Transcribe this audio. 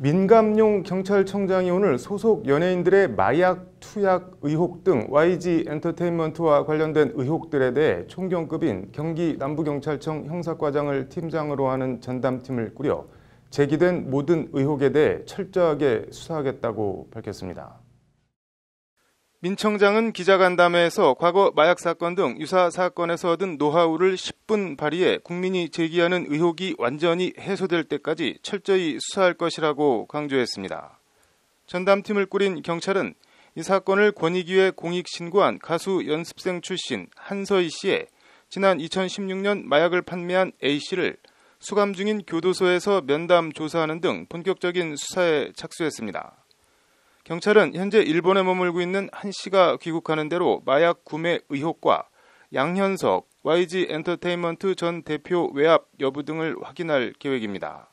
민감용 경찰청장이 오늘 소속 연예인들의 마약, 투약 의혹 등 YG 엔터테인먼트와 관련된 의혹들에 대해 총경급인 경기 남부경찰청 형사과장을 팀장으로 하는 전담팀을 꾸려 제기된 모든 의혹에 대해 철저하게 수사하겠다고 밝혔습니다. 민 청장은 기자간담회에서 과거 마약 사건 등 유사 사건에서 얻은 노하우를 10분 발휘해 국민이 제기하는 의혹이 완전히 해소될 때까지 철저히 수사할 것이라고 강조했습니다. 전담팀을 꾸린 경찰은 이 사건을 권익위에 공익 신고한 가수 연습생 출신 한서희 씨의 지난 2016년 마약을 판매한 A 씨를 수감 중인 교도소에서 면담 조사하는 등 본격적인 수사에 착수했습니다. 경찰은 현재 일본에 머물고 있는 한 씨가 귀국하는 대로 마약 구매 의혹과 양현석 YG 엔터테인먼트 전 대표 외압 여부 등을 확인할 계획입니다.